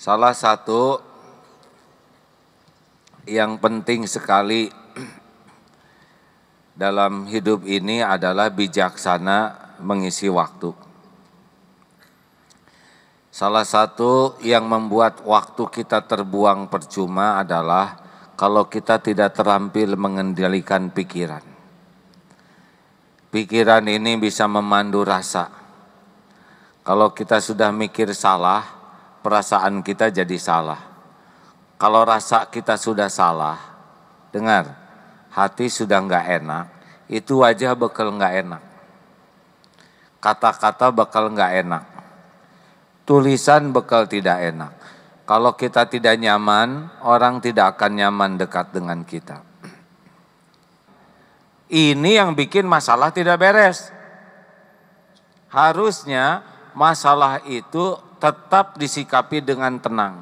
Salah satu yang penting sekali dalam hidup ini adalah bijaksana mengisi waktu. Salah satu yang membuat waktu kita terbuang percuma adalah kalau kita tidak terampil mengendalikan pikiran. Pikiran ini bisa memandu rasa. Kalau kita sudah mikir salah, perasaan kita jadi salah. Kalau rasa kita sudah salah, dengar, hati sudah enggak enak, itu wajah bakal enggak enak. Kata-kata bakal enggak enak. Tulisan bakal tidak enak. Kalau kita tidak nyaman, orang tidak akan nyaman dekat dengan kita. Ini yang bikin masalah tidak beres. Harusnya masalah itu tetap disikapi dengan tenang,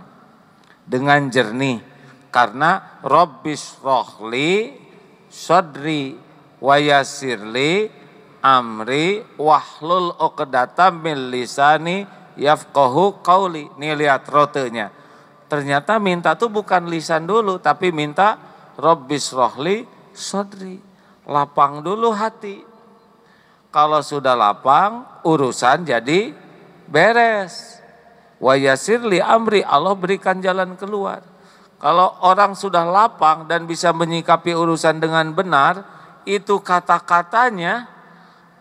dengan jernih, karena Robis rohli sodri wayasirli amri wahlul Okedata, Milisani Yavkohu Kauli, Nih lihat rotenya. Ternyata minta tuh bukan lisan dulu tapi minta Robis rohli sodri. Lapang dulu hati. Kalau sudah lapang urusan jadi beres. Wayasirli amri Allah berikan jalan keluar. Kalau orang sudah lapang dan bisa menyikapi urusan dengan benar, itu kata-katanya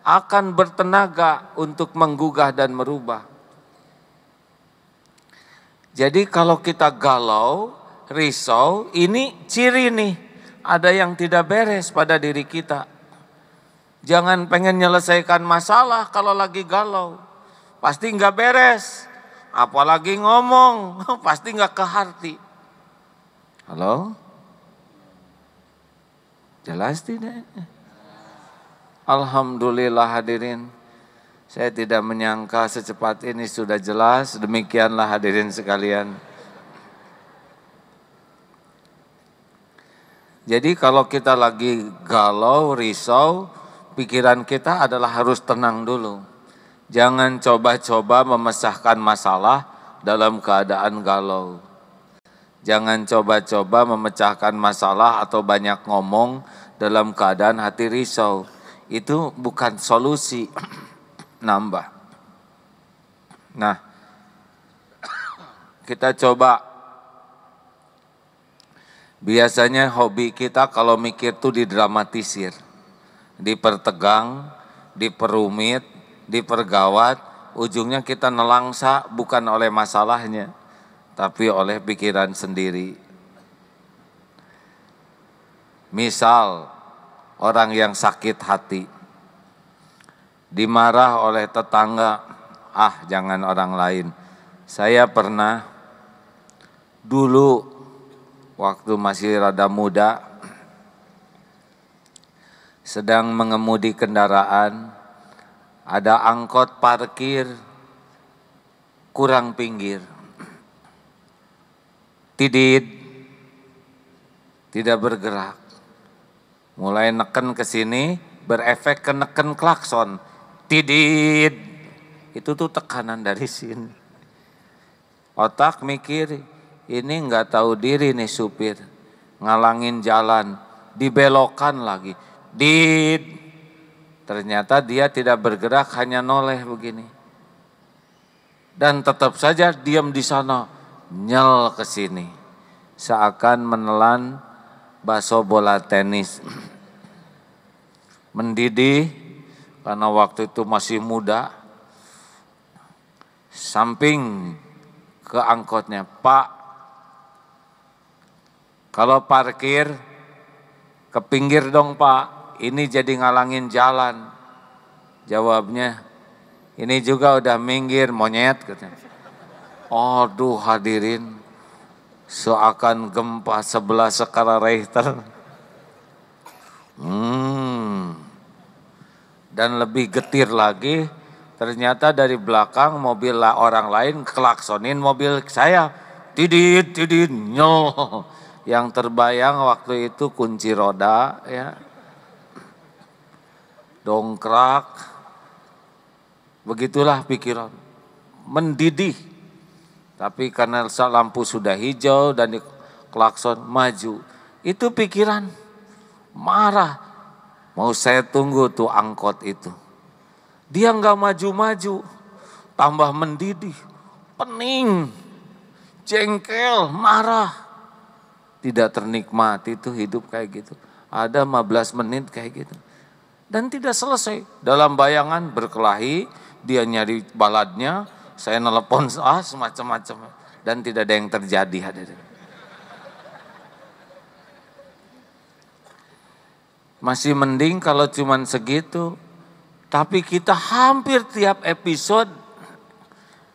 akan bertenaga untuk menggugah dan merubah. Jadi kalau kita galau, risau, ini ciri nih ada yang tidak beres pada diri kita. Jangan pengen menyelesaikan masalah kalau lagi galau. Pasti nggak beres. Apalagi ngomong, pasti nggak ke hati. Halo? Jelas tidak? Alhamdulillah hadirin. Saya tidak menyangka secepat ini sudah jelas. Demikianlah hadirin sekalian. Jadi kalau kita lagi galau, risau, pikiran kita adalah harus tenang dulu. Jangan coba-coba memecahkan masalah dalam keadaan galau. Jangan coba-coba memecahkan masalah atau banyak ngomong dalam keadaan hati risau. Itu bukan solusi nambah. Nah, kita coba biasanya hobi kita kalau mikir tuh didramatisir, dipertegang, diperumit, dipergawat, ujungnya kita nelangsa bukan oleh masalahnya, tapi oleh pikiran sendiri. Misal orang yang sakit hati, dimarah oleh tetangga, ah jangan orang lain. Saya pernah dulu waktu masih rada muda, sedang mengemudi kendaraan, ada angkot parkir kurang pinggir. Tidit tidak bergerak. Mulai neken ke sini berefek ke neken klakson. Tidit itu tuh tekanan dari sini. Otak mikir ini nggak tahu diri nih supir ngalangin jalan dibelokan lagi. tidit. Ternyata dia tidak bergerak hanya noleh begini. Dan tetap saja diam di sana, nyel ke sini. Seakan menelan baso bola tenis. Mendidih karena waktu itu masih muda. Samping ke angkotnya, Pak. Kalau parkir ke pinggir dong, Pak ini jadi ngalangin jalan. Jawabnya, ini juga udah minggir monyet katanya. Aduh hadirin, seakan gempa sebelah skala Richter. Hmm. Dan lebih getir lagi, ternyata dari belakang mobil orang lain kelaksonin mobil saya. Tidit tidit nyol. Yang terbayang waktu itu kunci roda ya dongkrak. Begitulah pikiran. Mendidih. Tapi karena lampu sudah hijau dan klakson maju. Itu pikiran. Marah. Mau saya tunggu tuh angkot itu. Dia nggak maju-maju. Tambah mendidih. Pening. Jengkel. Marah tidak ternikmati itu hidup kayak gitu. Ada 15 menit kayak gitu dan tidak selesai. Dalam bayangan berkelahi, dia nyari baladnya, saya nelpon ah semacam-macam dan tidak ada yang terjadi hadirin. Masih mending kalau cuman segitu. Tapi kita hampir tiap episode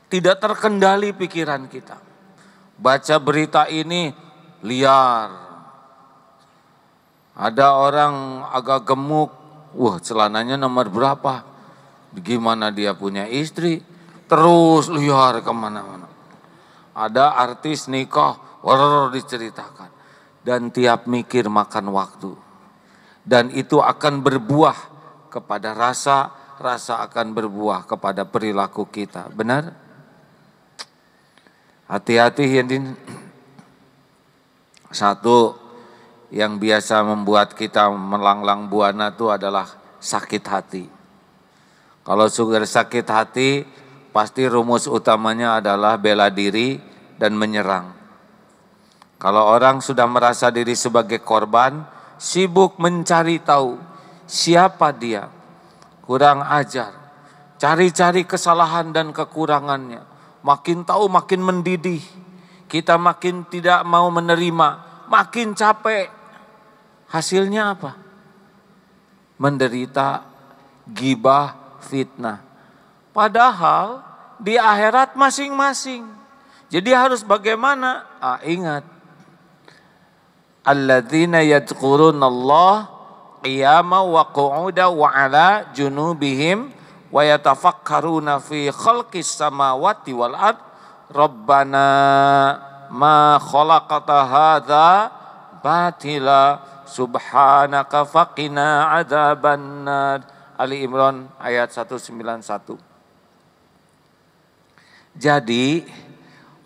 tidak terkendali pikiran kita. Baca berita ini liar. Ada orang agak gemuk Wah celananya nomor berapa? Gimana dia punya istri? Terus liar kemana-mana. Ada artis nikah, horror diceritakan. Dan tiap mikir makan waktu. Dan itu akan berbuah kepada rasa, rasa akan berbuah kepada perilaku kita. Benar? Hati-hati Yadin. Satu, yang biasa membuat kita melanglang buana itu adalah sakit hati. Kalau sugar sakit hati, pasti rumus utamanya adalah bela diri dan menyerang. Kalau orang sudah merasa diri sebagai korban, sibuk mencari tahu siapa dia, kurang ajar, cari-cari kesalahan dan kekurangannya. Makin tahu makin mendidih, kita makin tidak mau menerima, makin capek, Hasilnya apa? Menderita gibah fitnah. Padahal di akhirat masing-masing. Jadi harus bagaimana? Ah, ingat. Alladzina yadkurun Allah qiyama wa qu'uda wa ala junubihim wa yatafakkaruna fi khalqis samawati wal ard. Rabbana ma khalaqata hadza batila subhanaka faqina adzabannar Ali Imran ayat 191 Jadi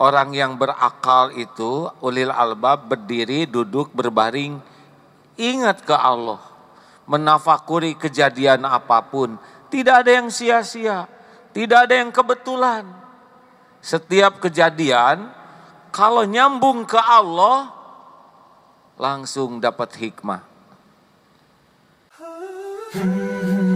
orang yang berakal itu ulil albab berdiri duduk berbaring ingat ke Allah menafakuri kejadian apapun tidak ada yang sia-sia tidak ada yang kebetulan setiap kejadian kalau nyambung ke Allah langsung dapat hikmah.